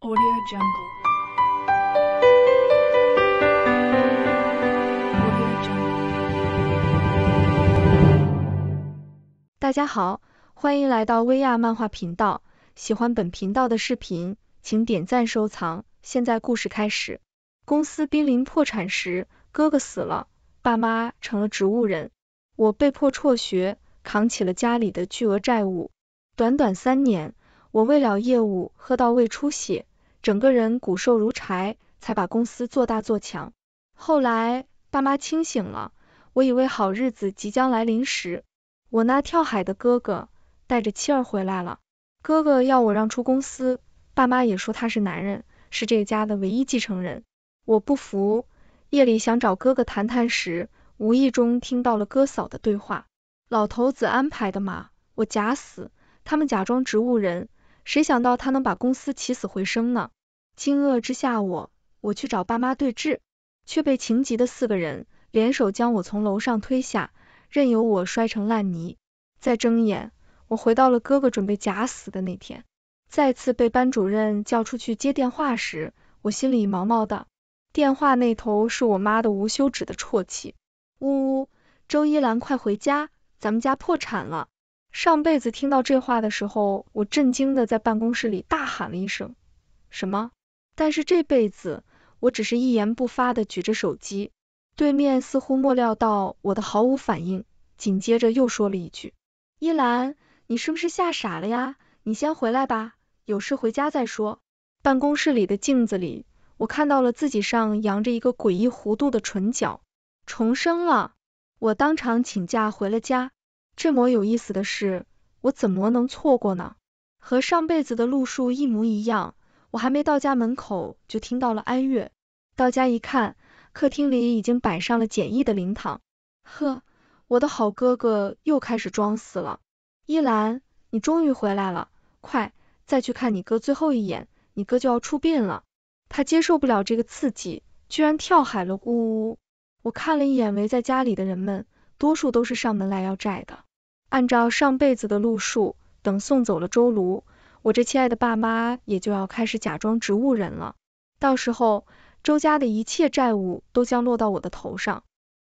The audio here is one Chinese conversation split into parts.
AudioJungle。AudioJungle。大家好，欢迎来到薇娅漫画频道。喜欢本频道的视频，请点赞收藏。现在故事开始。公司濒临破产时，哥哥死了，爸妈成了植物人，我被迫辍学，扛起了家里的巨额债务。短短三年，我为了业务喝到胃出血。整个人骨瘦如柴，才把公司做大做强。后来爸妈清醒了，我以为好日子即将来临时，我那跳海的哥哥带着妻儿回来了。哥哥要我让出公司，爸妈也说他是男人，是这个家的唯一继承人。我不服，夜里想找哥哥谈谈时，无意中听到了哥嫂的对话，老头子安排的嘛，我假死，他们假装植物人，谁想到他能把公司起死回生呢？惊愕之下，我我去找爸妈对峙，却被情急的四个人联手将我从楼上推下，任由我摔成烂泥。再睁眼，我回到了哥哥准备假死的那天，再次被班主任叫出去接电话时，我心里毛毛的。电话那头是我妈的无休止的啜泣，呜呜，周一兰快回家，咱们家破产了。上辈子听到这话的时候，我震惊的在办公室里大喊了一声，什么？但是这辈子，我只是一言不发的举着手机，对面似乎没料到我的毫无反应，紧接着又说了一句：“依兰，你是不是吓傻了呀？你先回来吧，有事回家再说。”办公室里的镜子里，我看到了自己上扬着一个诡异弧度的唇角，重生了。我当场请假回了家。这么有意思的事，我怎么能错过呢？和上辈子的路数一模一样。我还没到家门口，就听到了哀乐。到家一看，客厅里已经摆上了简易的灵堂。呵，我的好哥哥又开始装死了。依兰，你终于回来了，快，再去看你哥最后一眼，你哥就要出殡了。他接受不了这个刺激，居然跳海了。呜呜。我看了一眼围在家里的人们，多数都是上门来要债的。按照上辈子的路数，等送走了周卢，我这亲爱的爸妈也就要开始假装植物人了，到时候周家的一切债务都将落到我的头上，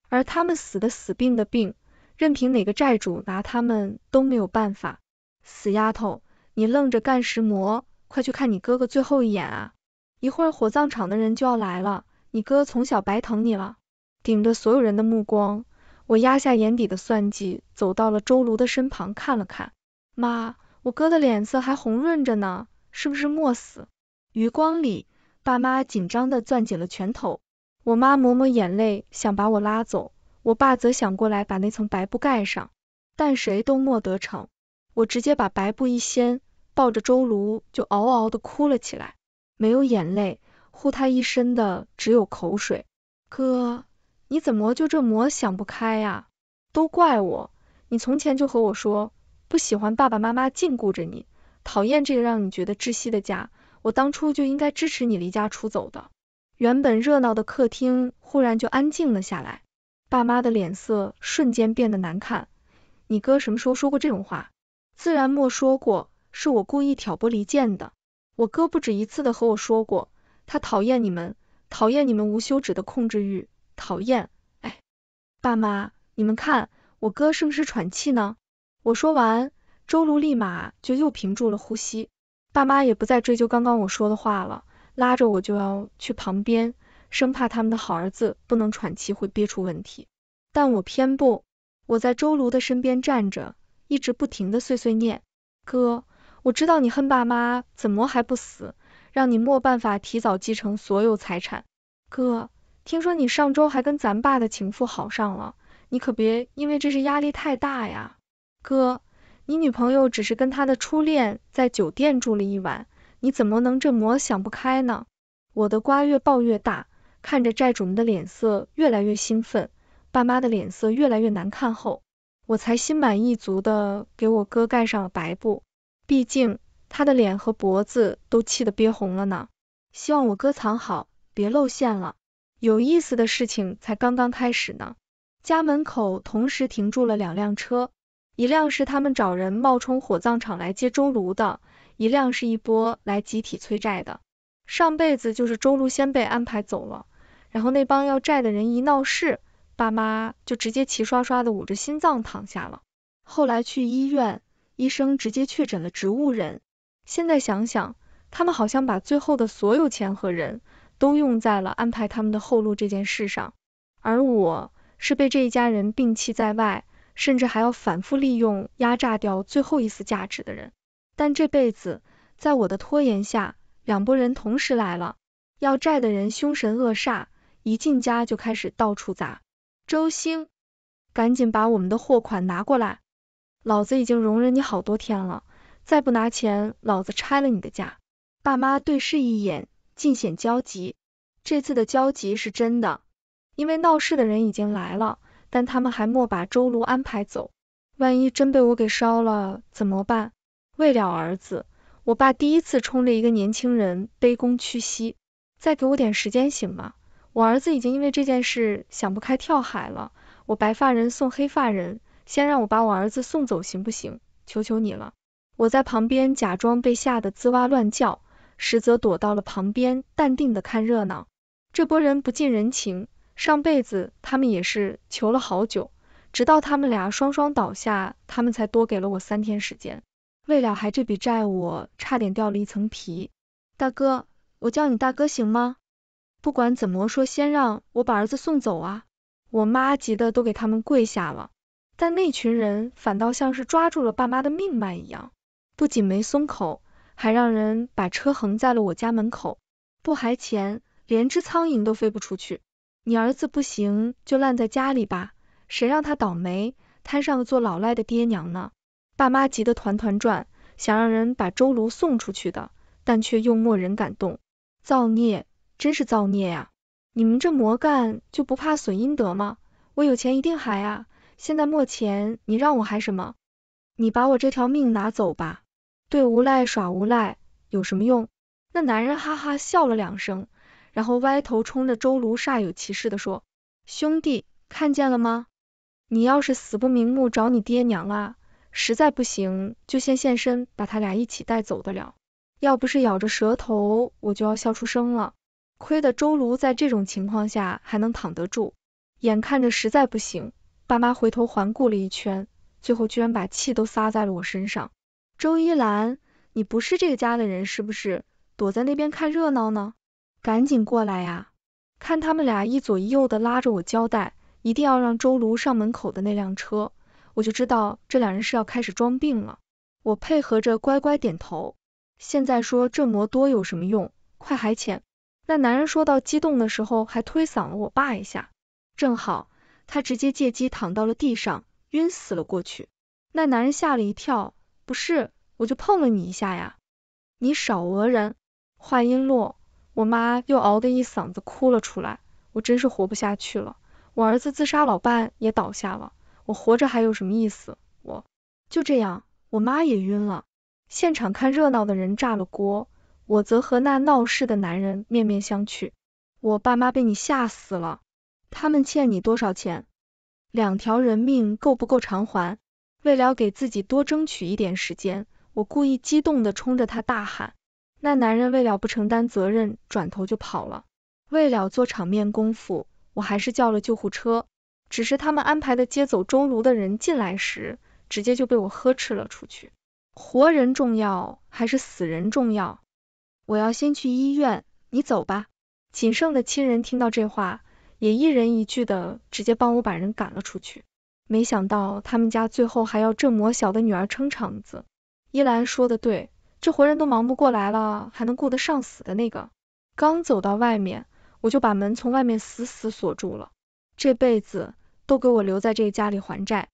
而他们死的死，病的病，任凭哪个债主拿他们都没有办法。死丫头，你愣着干什么？快去看你哥哥最后一眼啊！一会儿火葬场的人就要来了，你哥从小白疼你了。顶着所有人的目光，我压下眼底的算计，走到了周卢的身旁看了看，妈。我哥的脸色还红润着呢，是不是没死？余光里，爸妈紧张的攥紧了拳头，我妈抹抹眼泪想把我拉走，我爸则想过来把那层白布盖上，但谁都没得逞。我直接把白布一掀，抱着周炉就嗷嗷的哭了起来，没有眼泪，呼他一身的只有口水。哥，你怎么就这魔想不开呀？都怪我，你从前就和我说。不喜欢爸爸妈妈禁锢着你，讨厌这个让你觉得窒息的家。我当初就应该支持你离家出走的。原本热闹的客厅忽然就安静了下来，爸妈的脸色瞬间变得难看。你哥什么时候说过这种话？自然没说过，是我故意挑拨离间的。我哥不止一次的和我说过，他讨厌你们，讨厌你们无休止的控制欲，讨厌。哎，爸妈，你们看，我哥是不是喘气呢？我说完，周炉立马就又屏住了呼吸，爸妈也不再追究刚刚我说的话了，拉着我就要去旁边，生怕他们的好儿子不能喘气会憋出问题。但我偏不，我在周炉的身边站着，一直不停的碎碎念，哥，我知道你恨爸妈，怎么还不死，让你没办法提早继承所有财产。哥，听说你上周还跟咱爸的情妇好上了，你可别因为这是压力太大呀。哥，你女朋友只是跟她的初恋在酒店住了一晚，你怎么能这么想不开呢？我的瓜越抱越大，看着债主们的脸色越来越兴奋，爸妈的脸色越来越难看后，我才心满意足的给我哥盖上了白布，毕竟他的脸和脖子都气得憋红了呢。希望我哥藏好，别露馅了。有意思的事情才刚刚开始呢，家门口同时停住了两辆车。一辆是他们找人冒充火葬场来接周炉的，一辆是一波来集体催债的。上辈子就是周炉先被安排走了，然后那帮要债的人一闹事，爸妈就直接齐刷刷的捂着心脏躺下了。后来去医院，医生直接确诊了植物人。现在想想，他们好像把最后的所有钱和人都用在了安排他们的后路这件事上，而我是被这一家人摒弃在外。甚至还要反复利用，压榨掉最后一丝价值的人。但这辈子，在我的拖延下，两拨人同时来了。要债的人凶神恶煞，一进家就开始到处砸。周星，赶紧把我们的货款拿过来，老子已经容忍你好多天了，再不拿钱，老子拆了你的家。爸妈对视一眼，尽显焦急。这次的焦急是真的，因为闹事的人已经来了。但他们还莫把周炉安排走，万一真被我给烧了怎么办？为了儿子，我爸第一次冲着一个年轻人卑躬屈膝，再给我点时间行吗？我儿子已经因为这件事想不开跳海了，我白发人送黑发人，先让我把我儿子送走行不行？求求你了！我在旁边假装被吓得吱哇乱叫，实则躲到了旁边，淡定的看热闹。这波人不近人情。上辈子他们也是求了好久，直到他们俩双双倒下，他们才多给了我三天时间。为了还这笔债，我差点掉了一层皮。大哥，我叫你大哥行吗？不管怎么说，先让我把儿子送走啊！我妈急得都给他们跪下了，但那群人反倒像是抓住了爸妈的命脉一样，不仅没松口，还让人把车横在了我家门口，不还钱，连只苍蝇都飞不出去。你儿子不行，就烂在家里吧，谁让他倒霉，摊上个做老赖的爹娘呢？爸妈急得团团转，想让人把周炉送出去的，但却又没人敢动。造孽，真是造孽呀！你们这魔干就不怕损阴德吗？我有钱一定还啊，现在没钱，你让我还什么？你把我这条命拿走吧，对无赖耍无赖有什么用？那男人哈哈笑了两声。然后歪头冲着周卢煞有其事的说，兄弟，看见了吗？你要是死不瞑目，找你爹娘啊！实在不行，就先现身，把他俩一起带走得了。要不是咬着舌头，我就要笑出声了。亏得周卢在这种情况下还能躺得住。眼看着实在不行，爸妈回头环顾了一圈，最后居然把气都撒在了我身上。周一兰，你不是这个家的人是不是？躲在那边看热闹呢？赶紧过来呀！看他们俩一左一右的拉着我交代，一定要让周卢上门口的那辆车，我就知道这两人是要开始装病了。我配合着乖乖点头。现在说这魔多有什么用？快还钱！那男人说到激动的时候，还推搡了我爸一下，正好他直接借机躺到了地上，晕死了过去。那男人吓了一跳，不是，我就碰了你一下呀，你少讹人！话音落。我妈又嗷的一嗓子哭了出来，我真是活不下去了。我儿子自杀，老伴也倒下了，我活着还有什么意思？我就这样，我妈也晕了。现场看热闹的人炸了锅，我则和那闹事的男人面面相觑。我爸妈被你吓死了，他们欠你多少钱？两条人命够不够偿还？为了给自己多争取一点时间，我故意激动的冲着他大喊。那男人为了不承担责任，转头就跑了。为了做场面功夫，我还是叫了救护车。只是他们安排的接走钟炉的人进来时，直接就被我呵斥了出去。活人重要还是死人重要？我要先去医院，你走吧。仅剩的亲人听到这话，也一人一句的直接帮我把人赶了出去。没想到他们家最后还要这么小的女儿撑场子。依兰说的对。这活人都忙不过来了，还能顾得上死的那个？刚走到外面，我就把门从外面死死锁住了，这辈子都给我留在这个家里还债，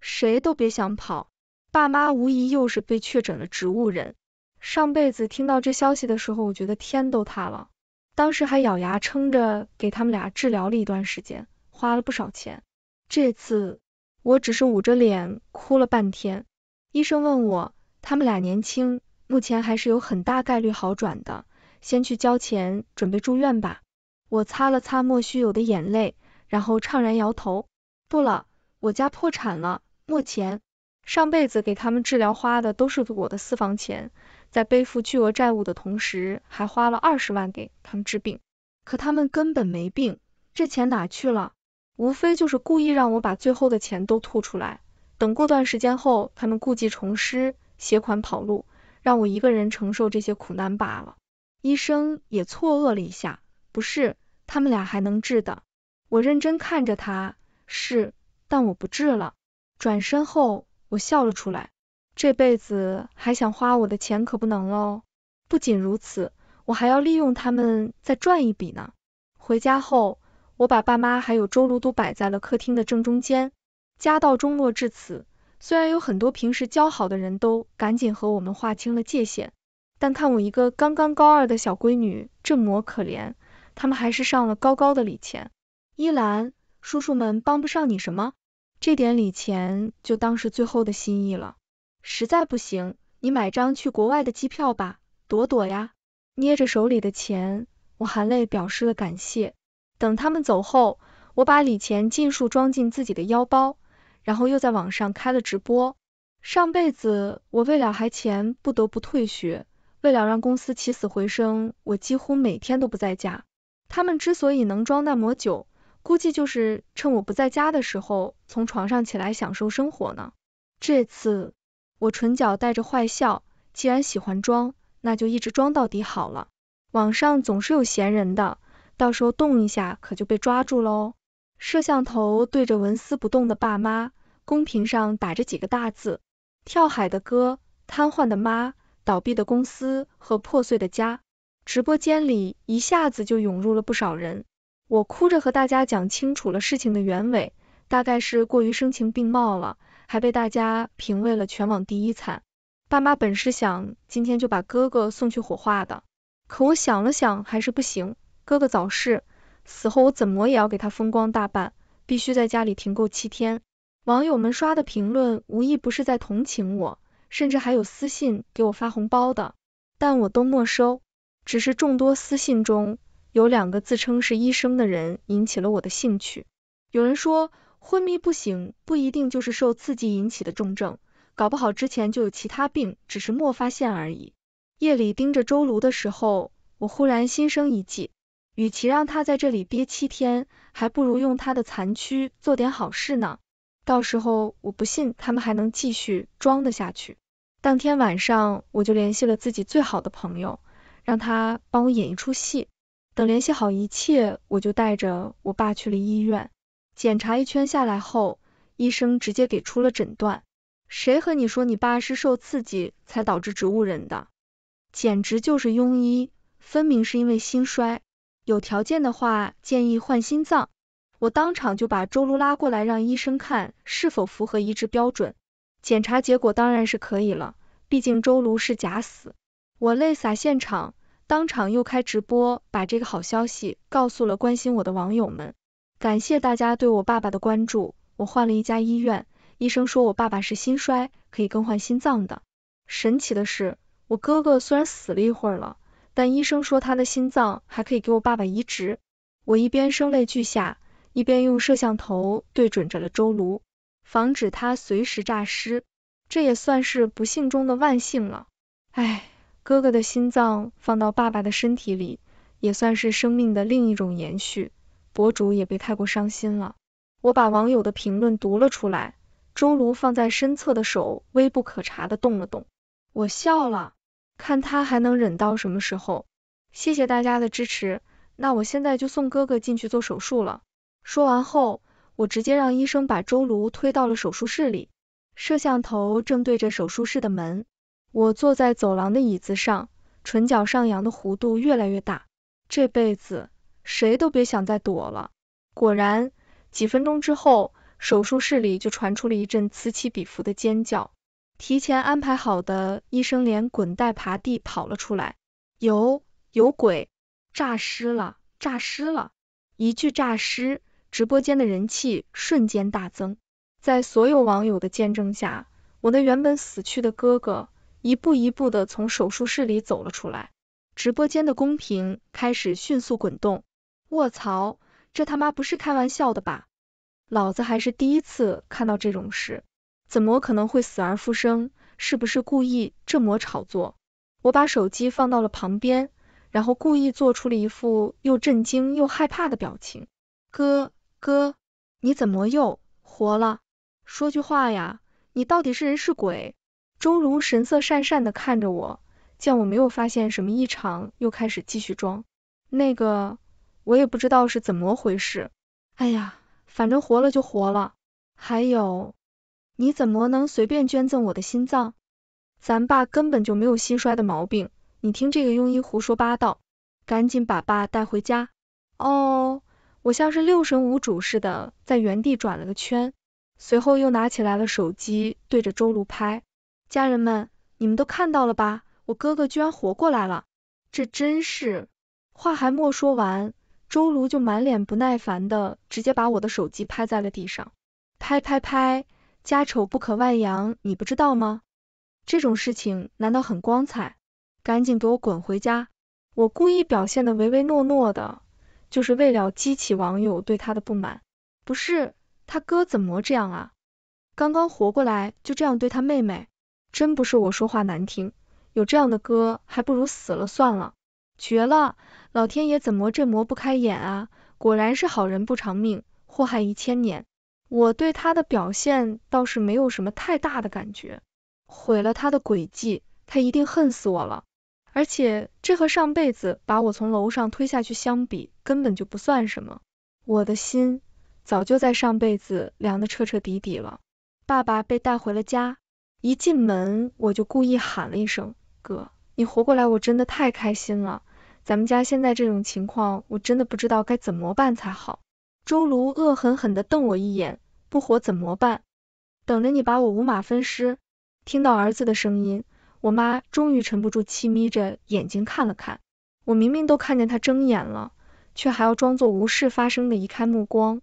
谁都别想跑。爸妈无疑又是被确诊了植物人。上辈子听到这消息的时候，我觉得天都塌了，当时还咬牙撑着给他们俩治疗了一段时间，花了不少钱。这次我只是捂着脸哭了半天。医生问我，他们俩年轻。目前还是有很大概率好转的，先去交钱准备住院吧。我擦了擦莫须有的眼泪，然后怅然摇头。不了，我家破产了，没钱。上辈子给他们治疗花的都是我的私房钱，在背负巨额债务的同时，还花了二十万给他们治病，可他们根本没病，这钱哪去了？无非就是故意让我把最后的钱都吐出来，等过段时间后，他们故技重施，携款跑路。让我一个人承受这些苦难罢了。医生也错愕了一下，不是，他们俩还能治的。我认真看着他，是，但我不治了。转身后，我笑了出来。这辈子还想花我的钱可不能喽。不仅如此，我还要利用他们再赚一笔呢。回家后，我把爸妈还有周炉都摆在了客厅的正中间。家道中落至此。虽然有很多平时交好的人都赶紧和我们划清了界限，但看我一个刚刚高二的小闺女这么可怜，他们还是上了高高的礼钱。依兰，叔叔们帮不上你什么，这点礼钱就当是最后的心意了。实在不行，你买张去国外的机票吧，朵朵呀。捏着手里的钱，我含泪表示了感谢。等他们走后，我把礼钱尽数装进自己的腰包。然后又在网上开了直播。上辈子我为了还钱不得不退学，为了让公司起死回生，我几乎每天都不在家。他们之所以能装那么久，估计就是趁我不在家的时候从床上起来享受生活呢。这次我唇角带着坏笑，既然喜欢装，那就一直装到底好了。网上总是有闲人的，到时候动一下可就被抓住喽。摄像头对着纹丝不动的爸妈，公屏上打着几个大字：跳海的哥，瘫痪的妈，倒闭的公司和破碎的家。直播间里一下子就涌入了不少人，我哭着和大家讲清楚了事情的原委。大概是过于声情并茂了，还被大家评为了全网第一惨。爸妈本是想今天就把哥哥送去火化的，可我想了想还是不行，哥哥早逝。死后我怎么也要给他风光大办，必须在家里停够七天。网友们刷的评论无一不是在同情我，甚至还有私信给我发红包的，但我都没收。只是众多私信中，有两个自称是医生的人引起了我的兴趣。有人说昏迷不醒不一定就是受刺激引起的重症，搞不好之前就有其他病，只是没发现而已。夜里盯着粥炉的时候，我忽然心生一计。与其让他在这里憋七天，还不如用他的残躯做点好事呢。到时候我不信他们还能继续装得下去。当天晚上我就联系了自己最好的朋友，让他帮我演一出戏。等联系好一切，我就带着我爸去了医院。检查一圈下来后，医生直接给出了诊断：谁和你说你爸是受刺激才导致植物人的？简直就是庸医，分明是因为心衰。有条件的话，建议换心脏。我当场就把周炉拉过来，让医生看是否符合移植标准。检查结果当然是可以了，毕竟周炉是假死。我泪洒现场，当场又开直播，把这个好消息告诉了关心我的网友们。感谢大家对我爸爸的关注。我换了一家医院，医生说我爸爸是心衰，可以更换心脏的。神奇的是，我哥哥虽然死了一会儿了。但医生说他的心脏还可以给我爸爸移植，我一边声泪俱下，一边用摄像头对准着了周炉，防止他随时诈尸，这也算是不幸中的万幸了。哎，哥哥的心脏放到爸爸的身体里，也算是生命的另一种延续，博主也别太过伤心了。我把网友的评论读了出来，周炉放在身侧的手微不可察的动了动，我笑了。看他还能忍到什么时候？谢谢大家的支持，那我现在就送哥哥进去做手术了。说完后，我直接让医生把周炉推到了手术室里，摄像头正对着手术室的门。我坐在走廊的椅子上，唇角上扬的弧度越来越大。这辈子谁都别想再躲了。果然，几分钟之后，手术室里就传出了一阵此起彼伏的尖叫。提前安排好的医生连滚带爬地跑了出来，有有鬼，诈尸了，诈尸了！一句诈尸，直播间的人气瞬间大增。在所有网友的见证下，我那原本死去的哥哥一步一步的从手术室里走了出来。直播间的公屏开始迅速滚动，卧槽，这他妈不是开玩笑的吧？老子还是第一次看到这种事。怎么可能会死而复生？是不是故意这么炒作？我把手机放到了旁边，然后故意做出了一副又震惊又害怕的表情。哥哥，你怎么又活了？说句话呀，你到底是人是鬼？周如神色讪讪的看着我，见我没有发现什么异常，又开始继续装。那个，我也不知道是怎么回事。哎呀，反正活了就活了。还有。你怎么能随便捐赠我的心脏？咱爸根本就没有心衰的毛病，你听这个庸医胡说八道，赶紧把爸带回家。哦，我像是六神无主似的，在原地转了个圈，随后又拿起来了手机对着周炉拍。家人们，你们都看到了吧？我哥哥居然活过来了，这真是……话还没说完，周炉就满脸不耐烦的直接把我的手机拍在了地上，拍拍拍。家丑不可外扬，你不知道吗？这种事情难道很光彩？赶紧给我滚回家！我故意表现的唯唯诺诺的，就是为了激起网友对他的不满。不是，他哥怎么这样啊？刚刚活过来就这样对他妹妹？真不是我说话难听，有这样的哥还不如死了算了。绝了，老天爷怎么这磨不开眼啊？果然是好人不长命，祸害一千年。我对他的表现倒是没有什么太大的感觉，毁了他的诡计，他一定恨死我了。而且这和上辈子把我从楼上推下去相比，根本就不算什么。我的心早就在上辈子凉的彻彻底底了。爸爸被带回了家，一进门我就故意喊了一声：“哥，你活过来我真的太开心了。咱们家现在这种情况，我真的不知道该怎么办才好。”周炉恶狠狠地瞪我一眼，不活怎么办？等着你把我五马分尸。听到儿子的声音，我妈终于沉不住气，眯着眼睛看了看我，明明都看见他睁眼了，却还要装作无事发生的移开目光。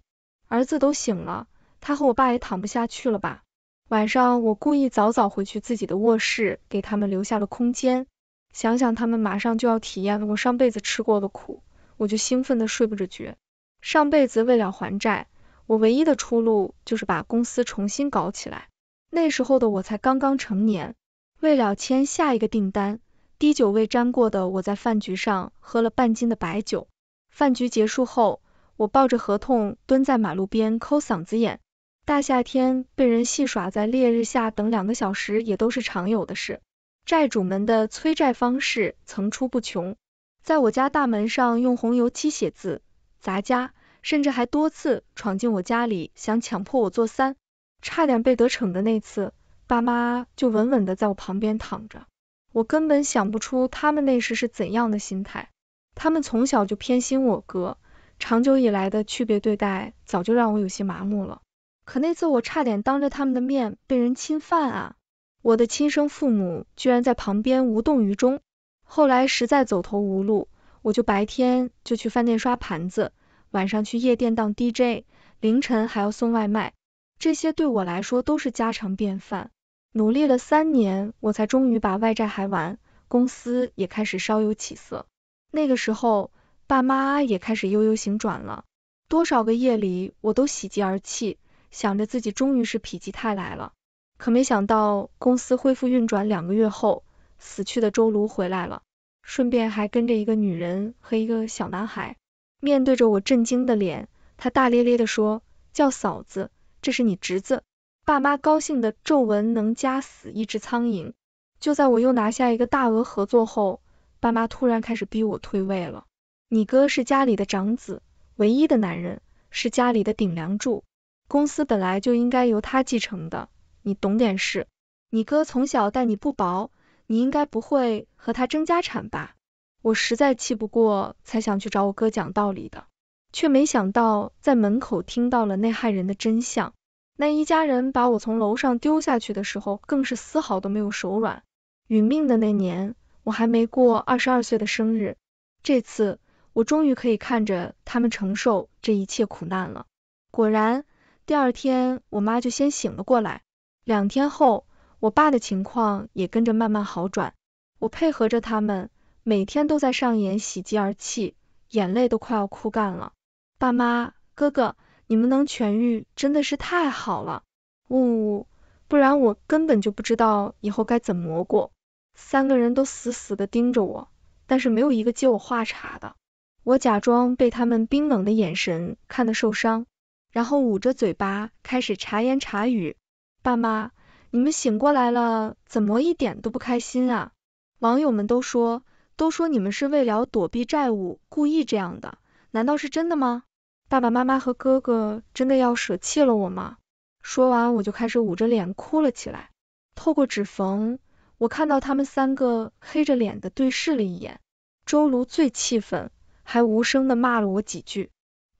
儿子都醒了，他和我爸也躺不下去了吧？晚上我故意早早回去自己的卧室，给他们留下了空间。想想他们马上就要体验我上辈子吃过的苦，我就兴奋的睡不着觉。上辈子为了还债，我唯一的出路就是把公司重新搞起来。那时候的我才刚刚成年，为了签下一个订单，滴酒未沾过的我在饭局上喝了半斤的白酒。饭局结束后，我抱着合同蹲在马路边抠嗓子眼。大夏天被人戏耍，在烈日下等两个小时也都是常有的事。债主们的催债方式层出不穷，在我家大门上用红油漆写字。杂家甚至还多次闯进我家里，想强迫我做三，差点被得逞的那次，爸妈就稳稳的在我旁边躺着，我根本想不出他们那时是怎样的心态。他们从小就偏心我哥，长久以来的区别对待，早就让我有些麻木了。可那次我差点当着他们的面被人侵犯啊，我的亲生父母居然在旁边无动于衷。后来实在走投无路。我就白天就去饭店刷盘子，晚上去夜店当 DJ，凌晨还要送外卖，这些对我来说都是家常便饭。努力了三年，我才终于把外债还完，公司也开始稍有起色。那个时候，爸妈也开始悠悠醒转了。多少个夜里，我都喜极而泣，想着自己终于是否极泰来了。可没想到，公司恢复运转两个月后，死去的周炉回来了。顺便还跟着一个女人和一个小男孩，面对着我震惊的脸，他大咧咧的说，叫嫂子，这是你侄子。爸妈高兴的皱纹能夹死一只苍蝇。就在我又拿下一个大额合作后，爸妈突然开始逼我退位了。你哥是家里的长子，唯一的男人，是家里的顶梁柱，公司本来就应该由他继承的，你懂点事。你哥从小待你不薄。你应该不会和他争家产吧？我实在气不过，才想去找我哥讲道理的，却没想到在门口听到了那害人的真相。那一家人把我从楼上丢下去的时候，更是丝毫都没有手软。殒命的那年，我还没过二十二岁的生日。这次，我终于可以看着他们承受这一切苦难了。果然，第二天我妈就先醒了过来。两天后。我爸的情况也跟着慢慢好转，我配合着他们，每天都在上演喜极而泣，眼泪都快要哭干了。爸妈，哥哥，你们能痊愈真的是太好了，呜呜，不然我根本就不知道以后该怎么过。三个人都死死地盯着我，但是没有一个接我话茬的。我假装被他们冰冷的眼神看得受伤，然后捂着嘴巴开始茶言茶语，爸妈。你们醒过来了，怎么一点都不开心啊？网友们都说，都说你们是为了躲避债务故意这样的，难道是真的吗？爸爸妈妈和哥哥真的要舍弃了我吗？说完我就开始捂着脸哭了起来。透过指缝，我看到他们三个黑着脸的对视了一眼，周卢最气愤，还无声的骂了我几句。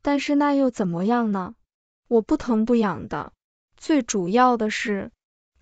但是那又怎么样呢？我不疼不痒的，最主要的是。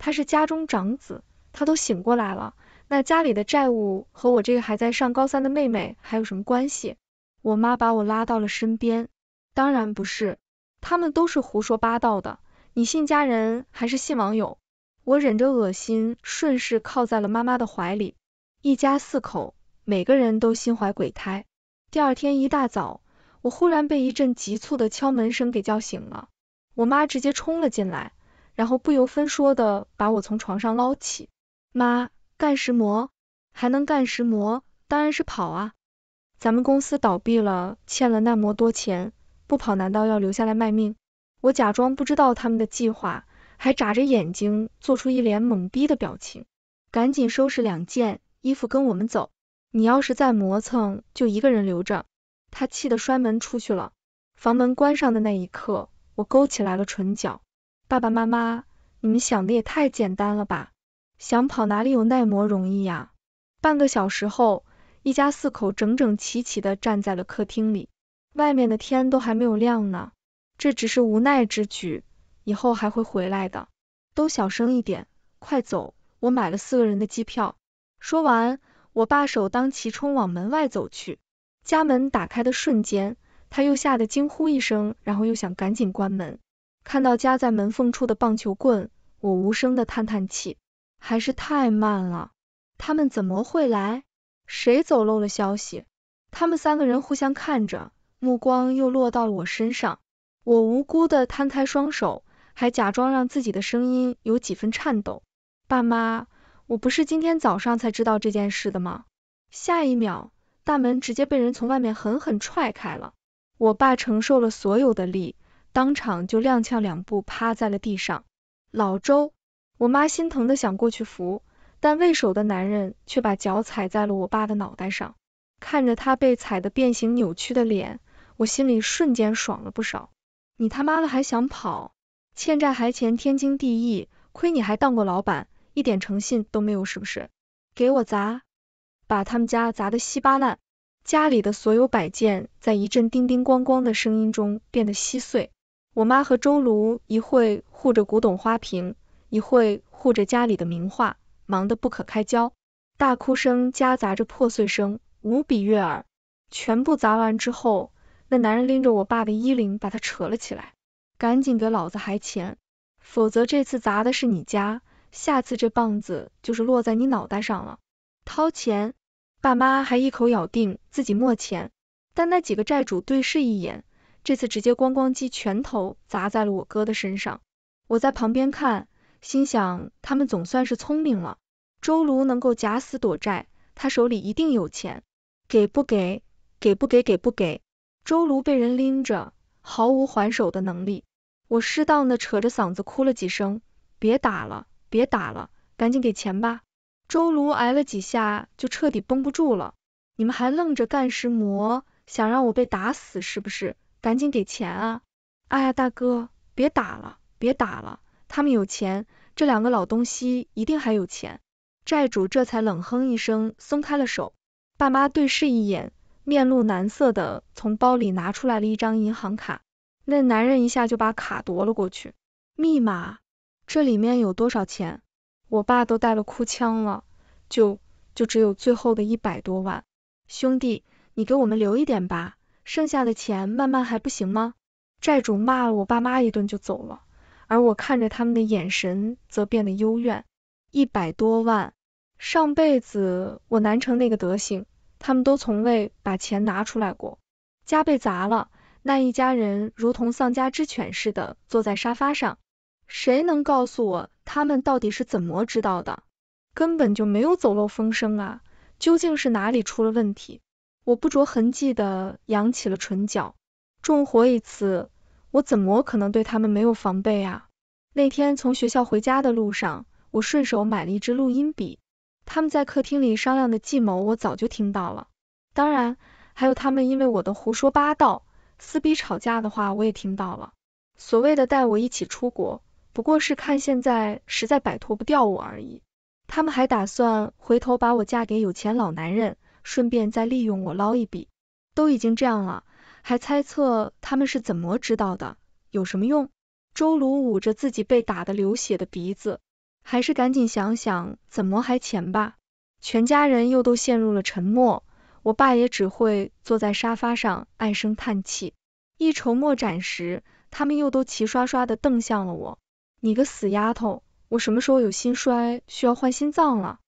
他是家中长子，他都醒过来了，那家里的债务和我这个还在上高三的妹妹还有什么关系？我妈把我拉到了身边，当然不是，他们都是胡说八道的，你信家人还是信网友？我忍着恶心，顺势靠在了妈妈的怀里。一家四口，每个人都心怀鬼胎。第二天一大早，我忽然被一阵急促的敲门声给叫醒了，我妈直接冲了进来。然后不由分说的把我从床上捞起，妈，干石磨？还能干石磨？当然是跑啊！咱们公司倒闭了，欠了那么多钱，不跑难道要留下来卖命？我假装不知道他们的计划，还眨着眼睛，做出一脸懵逼的表情。赶紧收拾两件衣服跟我们走，你要是再磨蹭，就一个人留着。他气得摔门出去了。房门关上的那一刻，我勾起来了唇角。爸爸妈妈，你们想的也太简单了吧！想跑哪里有耐磨容易呀？半个小时后，一家四口整整齐齐的站在了客厅里，外面的天都还没有亮呢。这只是无奈之举，以后还会回来的。都小声一点，快走，我买了四个人的机票。说完，我爸首当其冲往门外走去。家门打开的瞬间，他又吓得惊呼一声，然后又想赶紧关门。看到夹在门缝处的棒球棍，我无声的叹叹气，还是太慢了。他们怎么会来？谁走漏了消息？他们三个人互相看着，目光又落到了我身上。我无辜的摊开双手，还假装让自己的声音有几分颤抖。爸妈，我不是今天早上才知道这件事的吗？下一秒，大门直接被人从外面狠狠踹开了，我爸承受了所有的力。当场就踉跄两步，趴在了地上。老周，我妈心疼的想过去扶，但为首的男人却把脚踩在了我爸的脑袋上。看着他被踩的变形扭曲的脸，我心里瞬间爽了不少。你他妈的还想跑？欠债还钱天经地义，亏你还当过老板，一点诚信都没有是不是？给我砸，把他们家砸的稀巴烂，家里的所有摆件在一阵叮叮咣咣的声音中变得稀碎。我妈和周炉一会护着古董花瓶，一会护着家里的名画，忙得不可开交。大哭声夹杂着破碎声，无比悦耳。全部砸完之后，那男人拎着我爸的衣领，把他扯了起来，赶紧给老子还钱，否则这次砸的是你家，下次这棒子就是落在你脑袋上了。掏钱，爸妈还一口咬定自己没钱，但那几个债主对视一眼。这次直接咣咣机，拳头砸在了我哥的身上。我在旁边看，心想他们总算是聪明了，周卢能够假死躲债，他手里一定有钱。给不给？给不给？给不给？周卢被人拎着，毫无还手的能力。我适当的扯着嗓子哭了几声，别打了，别打了，赶紧给钱吧。周卢挨了几下，就彻底绷不住了。你们还愣着干什么？想让我被打死是不是？赶紧给钱啊！哎呀，大哥，别打了，别打了，他们有钱，这两个老东西一定还有钱。债主这才冷哼一声，松开了手。爸妈对视一眼，面露难色的从包里拿出来了一张银行卡，那男人一下就把卡夺了过去。密码？这里面有多少钱？我爸都带了哭腔了，就就只有最后的一百多万，兄弟，你给我们留一点吧。剩下的钱慢慢还不行吗？债主骂了我爸妈一顿就走了，而我看着他们的眼神则变得幽怨。一百多万，上辈子我难成那个德行，他们都从未把钱拿出来过。家被砸了，那一家人如同丧家之犬似的坐在沙发上，谁能告诉我他们到底是怎么知道的？根本就没有走漏风声啊，究竟是哪里出了问题？我不着痕迹地扬起了唇角，重活一次，我怎么可能对他们没有防备啊？那天从学校回家的路上，我顺手买了一支录音笔，他们在客厅里商量的计谋我早就听到了，当然，还有他们因为我的胡说八道撕逼吵架的话我也听到了。所谓的带我一起出国，不过是看现在实在摆脱不掉我而已。他们还打算回头把我嫁给有钱老男人。顺便再利用我捞一笔，都已经这样了，还猜测他们是怎么知道的，有什么用？周鲁捂着自己被打得流血的鼻子，还是赶紧想想怎么还钱吧。全家人又都陷入了沉默，我爸也只会坐在沙发上唉声叹气，一筹莫展时，他们又都齐刷刷地瞪向了我，你个死丫头，我什么时候有心衰需要换心脏了？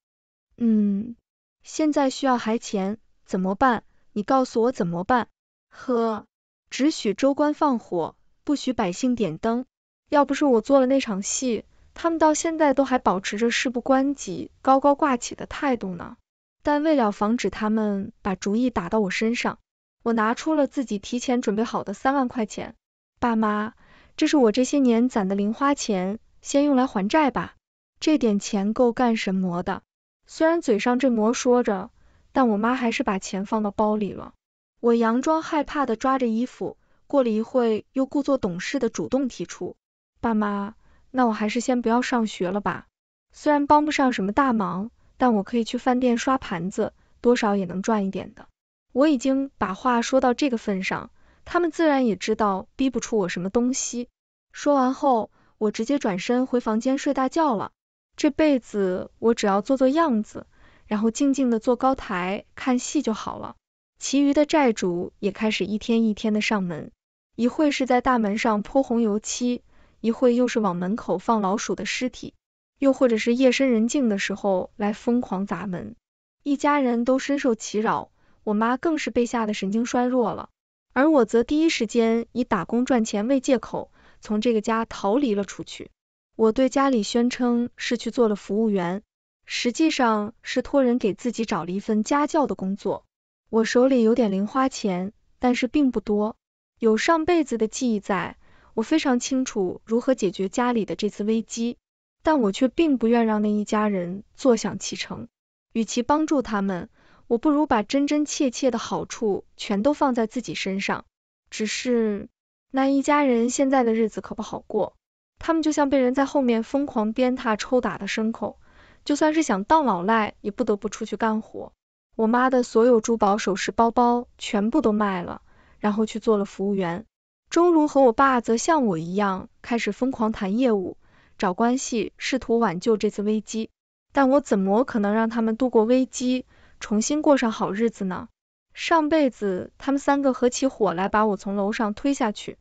嗯。现在需要还钱，怎么办？你告诉我怎么办？呵，只许州官放火，不许百姓点灯。要不是我做了那场戏，他们到现在都还保持着事不关己、高高挂起的态度呢。但为了防止他们把主意打到我身上，我拿出了自己提前准备好的三万块钱。爸妈，这是我这些年攒的零花钱，先用来还债吧。这点钱够干什么的？虽然嘴上这么说着，但我妈还是把钱放到包里了。我佯装害怕的抓着衣服，过了一会又故作懂事的主动提出：“爸妈，那我还是先不要上学了吧。虽然帮不上什么大忙，但我可以去饭店刷盘子，多少也能赚一点的。”我已经把话说到这个份上，他们自然也知道逼不出我什么东西。说完后，我直接转身回房间睡大觉了。这辈子我只要做做样子，然后静静地坐高台看戏就好了。其余的债主也开始一天一天的上门，一会是在大门上泼红油漆，一会又是往门口放老鼠的尸体，又或者是夜深人静的时候来疯狂砸门，一家人都深受其扰，我妈更是被吓得神经衰弱了。而我则第一时间以打工赚钱为借口，从这个家逃离了出去。我对家里宣称是去做了服务员，实际上是托人给自己找了一份家教的工作。我手里有点零花钱，但是并不多。有上辈子的记忆在，我非常清楚如何解决家里的这次危机。但我却并不愿让那一家人坐享其成。与其帮助他们，我不如把真真切切的好处全都放在自己身上。只是那一家人现在的日子可不好过。他们就像被人在后面疯狂鞭挞、抽打的牲口，就算是想当老赖，也不得不出去干活。我妈的所有珠宝、首饰、包包全部都卖了，然后去做了服务员。钟如和我爸则像我一样，开始疯狂谈业务、找关系，试图挽救这次危机。但我怎么可能让他们度过危机，重新过上好日子呢？上辈子他们三个合起伙来，把我从楼上推下去。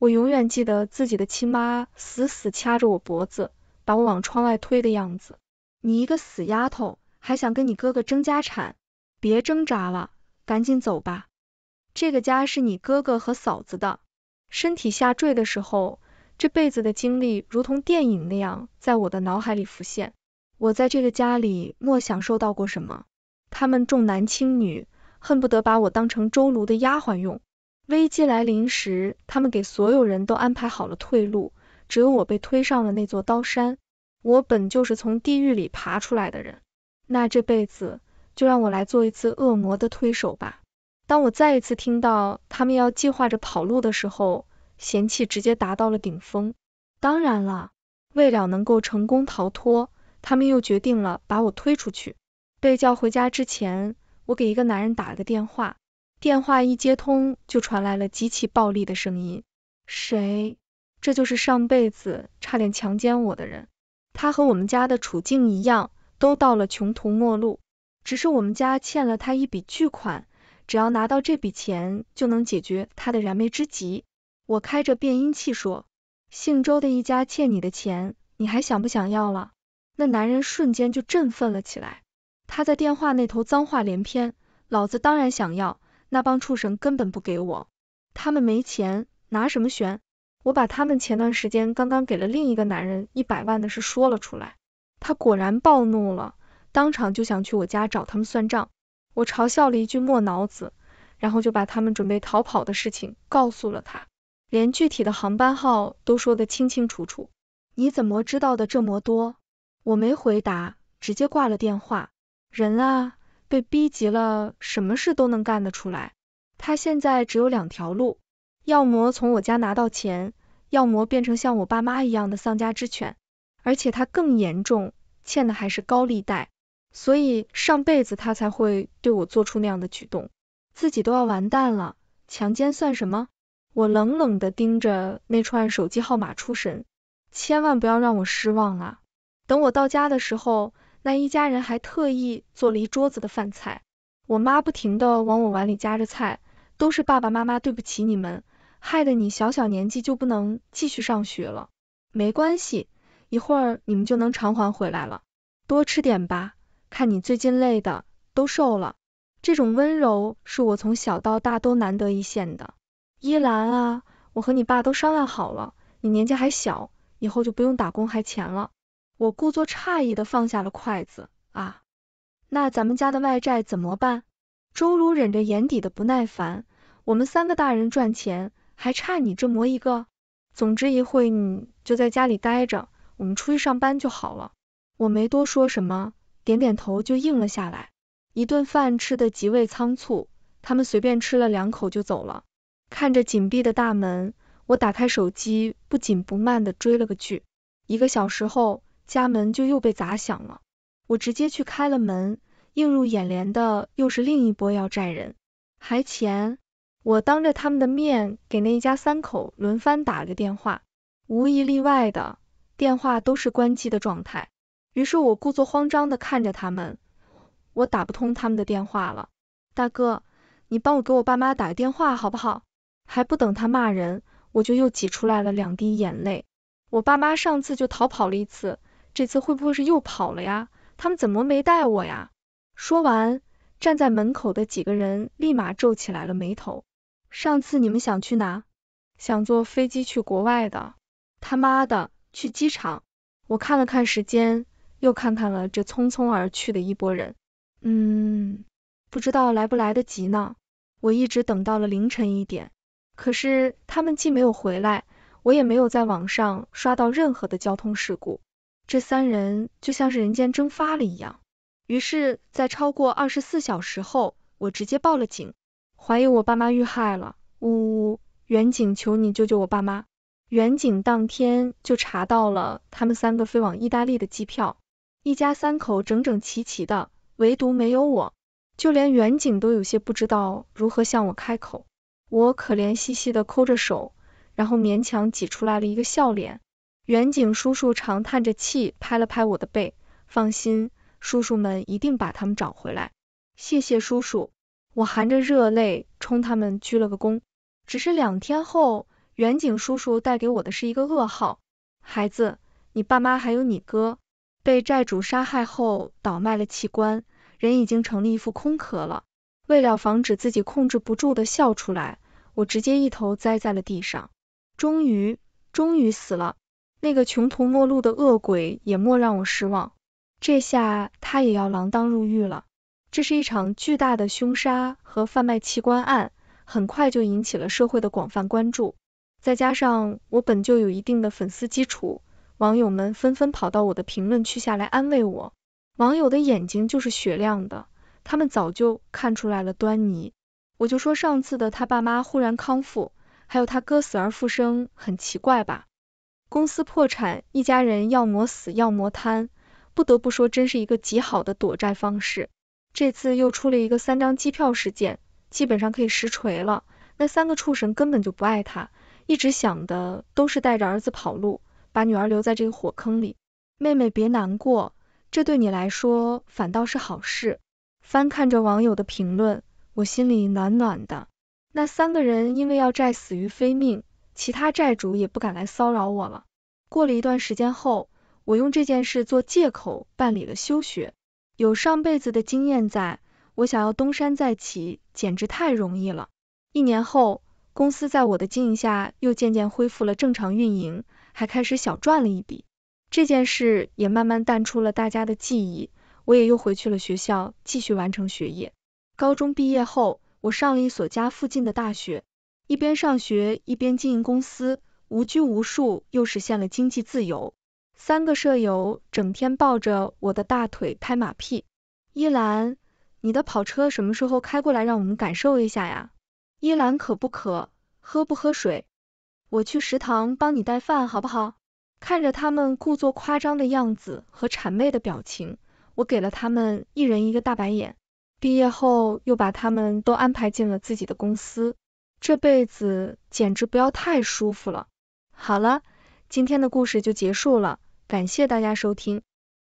我永远记得自己的亲妈死死掐着我脖子，把我往窗外推的样子。你一个死丫头，还想跟你哥哥争家产？别挣扎了，赶紧走吧。这个家是你哥哥和嫂子的。身体下坠的时候，这辈子的经历如同电影那样在我的脑海里浮现。我在这个家里没享受到过什么。他们重男轻女，恨不得把我当成周炉的丫鬟用。危机来临时，他们给所有人都安排好了退路，只有我被推上了那座刀山。我本就是从地狱里爬出来的人，那这辈子就让我来做一次恶魔的推手吧。当我再一次听到他们要计划着跑路的时候，嫌弃直接达到了顶峰。当然了，为了能够成功逃脱，他们又决定了把我推出去。被叫回家之前，我给一个男人打了个电话。电话一接通，就传来了极其暴力的声音。谁？这就是上辈子差点强奸我的人。他和我们家的处境一样，都到了穷途末路。只是我们家欠了他一笔巨款，只要拿到这笔钱，就能解决他的燃眉之急。我开着变音器说，姓周的一家欠你的钱，你还想不想要了？那男人瞬间就振奋了起来，他在电话那头脏话连篇，老子当然想要。那帮畜生根本不给我，他们没钱拿什么悬？我把他们前段时间刚刚给了另一个男人一百万的事说了出来，他果然暴怒了，当场就想去我家找他们算账。我嘲笑了一句莫脑子，然后就把他们准备逃跑的事情告诉了他，连具体的航班号都说得清清楚楚。你怎么知道的这么多？我没回答，直接挂了电话。人啊。被逼急了，什么事都能干得出来。他现在只有两条路，要么从我家拿到钱，要么变成像我爸妈一样的丧家之犬。而且他更严重，欠的还是高利贷，所以上辈子他才会对我做出那样的举动。自己都要完蛋了，强奸算什么？我冷冷的盯着那串手机号码出神，千万不要让我失望啊！等我到家的时候。那一家人还特意做了一桌子的饭菜，我妈不停的往我碗里夹着菜，都是爸爸妈妈对不起你们，害得你小小年纪就不能继续上学了。没关系，一会儿你们就能偿还回来了。多吃点吧，看你最近累的都瘦了。这种温柔是我从小到大都难得一见的。依兰啊，我和你爸都商量好了，你年纪还小，以后就不用打工还钱了。我故作诧异的放下了筷子，啊，那咱们家的外债怎么办？周如忍着眼底的不耐烦，我们三个大人赚钱，还差你这么一个，总之一会你就在家里待着，我们出去上班就好了。我没多说什么，点点头就应了下来。一顿饭吃的极为仓促，他们随便吃了两口就走了。看着紧闭的大门，我打开手机，不紧不慢的追了个剧。一个小时后。家门就又被砸响了，我直接去开了门，映入眼帘的又是另一波要债人，还钱！我当着他们的面给那一家三口轮番打了个电话，无一例外的电话都是关机的状态，于是我故作慌张的看着他们，我打不通他们的电话了，大哥，你帮我给我爸妈打个电话好不好？还不等他骂人，我就又挤出来了两滴眼泪，我爸妈上次就逃跑了一次。这次会不会是又跑了呀？他们怎么没带我呀？说完，站在门口的几个人立马皱起来了眉头。上次你们想去哪？想坐飞机去国外的？他妈的，去机场！我看了看时间，又看看了这匆匆而去的一波人，嗯，不知道来不来得及呢。我一直等到了凌晨一点，可是他们既没有回来，我也没有在网上刷到任何的交通事故。这三人就像是人间蒸发了一样，于是，在超过二十四小时后，我直接报了警，怀疑我爸妈遇害了。呜呜，远景，求你救救我爸妈！远景当天就查到了他们三个飞往意大利的机票，一家三口整整齐齐的，唯独没有我，就连远景都有些不知道如何向我开口。我可怜兮兮的抠着手，然后勉强挤出来了一个笑脸。远景叔叔长叹着气，拍了拍我的背，放心，叔叔们一定把他们找回来。谢谢叔叔，我含着热泪冲他们鞠了个躬。只是两天后，远景叔叔带给我的是一个噩耗，孩子，你爸妈还有你哥被债主杀害后，倒卖了器官，人已经成了一副空壳了。为了防止自己控制不住的笑出来，我直接一头栽在了地上。终于，终于死了。那个穷途末路的恶鬼也莫让我失望，这下他也要锒铛入狱了。这是一场巨大的凶杀和贩卖器官案，很快就引起了社会的广泛关注。再加上我本就有一定的粉丝基础，网友们纷纷跑到我的评论区下来安慰我。网友的眼睛就是雪亮的，他们早就看出来了端倪。我就说上次的他爸妈忽然康复，还有他哥死而复生，很奇怪吧？公司破产，一家人要么死要么瘫，不得不说真是一个极好的躲债方式。这次又出了一个三张机票事件，基本上可以实锤了。那三个畜生根本就不爱他，一直想的都是带着儿子跑路，把女儿留在这个火坑里。妹妹别难过，这对你来说反倒是好事。翻看着网友的评论，我心里暖暖的。那三个人因为要债死于非命。其他债主也不敢来骚扰我了。过了一段时间后，我用这件事做借口办理了休学。有上辈子的经验在，我想要东山再起简直太容易了。一年后，公司在我的经营下又渐渐恢复了正常运营，还开始小赚了一笔。这件事也慢慢淡出了大家的记忆，我也又回去了学校继续完成学业。高中毕业后，我上了一所家附近的大学。一边上学一边经营公司，无拘无束又实现了经济自由。三个舍友整天抱着我的大腿拍马屁，依兰，你的跑车什么时候开过来让我们感受一下呀？依兰，渴不渴？喝不喝水？我去食堂帮你带饭好不好？看着他们故作夸张的样子和谄媚的表情，我给了他们一人一个大白眼。毕业后又把他们都安排进了自己的公司。这辈子简直不要太舒服了！好了，今天的故事就结束了，感谢大家收听。